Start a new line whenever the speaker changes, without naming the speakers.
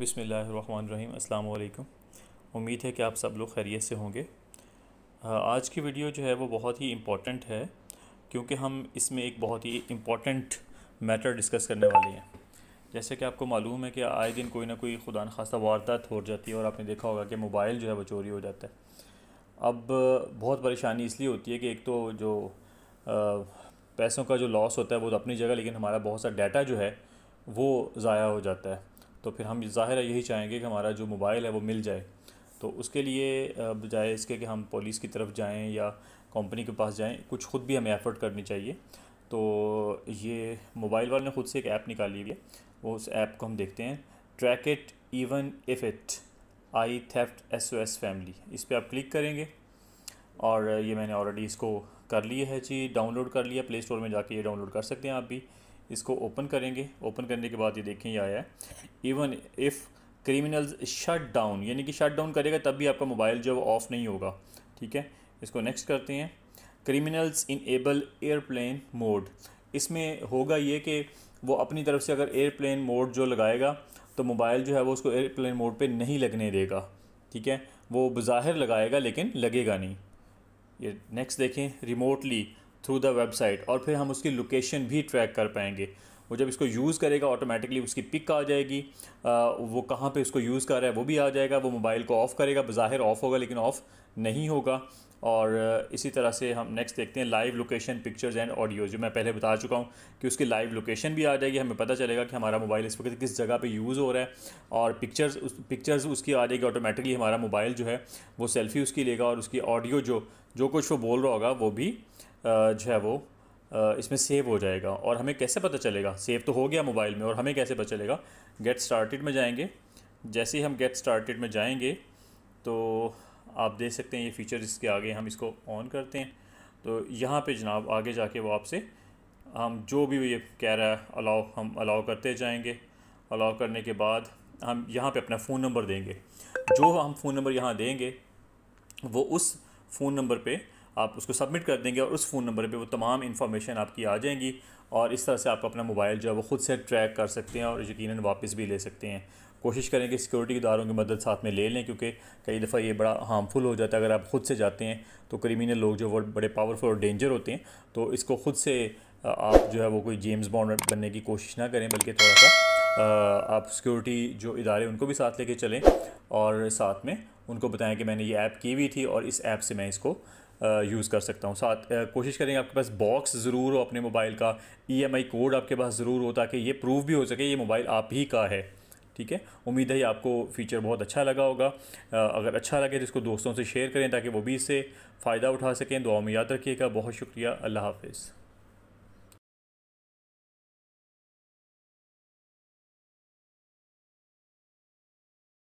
बिसमीम् अल्लाम उम्मीद है कि आप सब लोग खैरियत से होंगे आज की वीडियो जो है वो बहुत ही इम्पॉर्टेंट है क्योंकि हम इसमें एक बहुत ही इम्पॉर्टेंट मैटर डिस्कस करने वाले हैं जैसे कि आपको मालूम है कि आए दिन कोई ना कोई खुदा खासा वारदात हो जाती है और आपने देखा होगा कि मोबाइल जो है वो चोरी हो जाता है अब बहुत परेशानी इसलिए होती है कि एक तो जो पैसों का जो लॉस होता है वो तो अपनी जगह लेकिन हमारा बहुत सा डाटा जो है वो ज़ाया हो जाता है तो फिर हम ज़ाहिर यही चाहेंगे कि हमारा जो मोबाइल है वो मिल जाए तो उसके लिए बजाय इसके कि हम पुलिस की तरफ जाएं या कंपनी के पास जाएं कुछ ख़ुद भी हमें एफ़र्ट करनी चाहिए तो ये मोबाइल वाले ने ख़ुद से एक ऐप निकाली हुई है वो उस ऐप को हम देखते हैं track it even if it I theft S O S family इस पर आप क्लिक करेंगे और ये मैंने ऑलरेडी इसको कर लिया है जी डाउनलोड कर लिया प्ले स्टोर में जाके ये डाउनलोड कर सकते हैं आप भी इसको ओपन करेंगे ओपन करने के बाद ये देखें ये आया है even if criminals shut down यानी कि शट डाउन करेगा तब भी आपका मोबाइल जो है ऑफ़ नहीं होगा ठीक है इसको नेक्स्ट करते हैं criminals enable airplane mode इसमें होगा ये कि वो अपनी तरफ से अगर एयरप्लेन मोड जो लगाएगा तो मोबाइल जो है वो उसको एयरप्लेन मोड पे नहीं लगने देगा ठीक है वो बाहर लगाएगा लेकिन लगेगा नहीं ये नेक्स्ट देखें रिमोटली थ्रू द वेबसाइट और फिर हम उसकी लोकेशन भी ट्रैक कर पाएंगे वो जब इसको यूज़ करेगा ऑटोमेटिकली उसकी पिक आ जाएगी आ, वो कहाँ पे इसको यूज़ कर रहा है वो भी आ जाएगा वो मोबाइल को ऑफ़ करेगा बाहिर ऑफ़ होगा लेकिन ऑफ़ नहीं होगा और इसी तरह से हम नेक्स्ट देखते हैं live location pictures and audio जो मैं पहले बता चुका हूँ कि उसकी लाइव लोकेशन भी आ जाएगी हमें पता चलेगा कि हमारा मोबाइल इस वक्त किस जगह पे यूज़ हो रहा है और पिक्चर्स उस पिक्चर्स उसकी आ जाएगी ऑटोमेटिकली हमारा मोबाइल जो है वो सेल्फ़ी उसकी लेगा और उसकी ऑडियो जो जो कुछ वो बोल रहा होगा वो भी जो है वो इसमें सेव हो जाएगा और हमें कैसे पता चलेगा सेव तो हो गया मोबाइल में और हमें कैसे पता चलेगा गेट स्टार्टेड में जाएंगे जैसे ही हम गेट स्टार्टेड में जाएंगे तो आप देख सकते हैं ये फीचर इसके आगे हम इसको ऑन करते हैं तो यहाँ पे जनाब आगे जाके वो आपसे हम जो भी ये कह रहा है अलाउ हम अलाउ करते जाएंगे अलाउ करने के बाद हम यहाँ पे अपना फ़ोन नंबर देंगे जो हम फ़ोन नंबर यहाँ देंगे वो उस फ़ोन नंबर पे आप उसको सबमिट कर देंगे और उस फ़ोन नंबर पे वो तमाम इन्फॉर्मेशन आपकी आ जाएंगी और इस तरह से आप अपना मोबाइल जो है वो ख़ुद से ट्रैक कर सकते हैं और यकीन वापस भी ले सकते हैं कोशिश करें कि सिक्योरिटी इदारों की मदद साथ में ले लें क्योंकि कई दफ़ा ये बड़ा हार्मफुल हो जाता है अगर आप ख़ुद से जाते हैं तो क्रिमिनल लोग जो वो बड़े पावरफुल और डेंजर होते हैं तो इसको ख़ुद से आप जो है वो कोई जेम्स बॉन्ड बनने की कोशिश ना करें बल्कि थोड़ा सा आप सिक्योरिटी जो इदारे उनको भी साथ लेके चलें और साथ में उनको बताएं कि मैंने ये ऐप की हुई थी और इस ऐप से मैं इसको यूज़ कर सकता हूँ साथ कोशिश करेंगे आपके पास बॉक्स ज़रूर हो अपने मोबाइल का ई e कोड आपके पास ज़रूर हो ताकि ये प्रूव भी हो सके ये मोबाइल आप ही का है ठीक है उम्मीद है आपको फीचर बहुत अच्छा लगा होगा अगर अच्छा लगे तो इसको दोस्तों से शेयर करें ताकि वो भी इससे फ़ायदा उठा सकें दुआ में याद रखिएगा बहुत शुक्रिया अल्लाह हाफिज़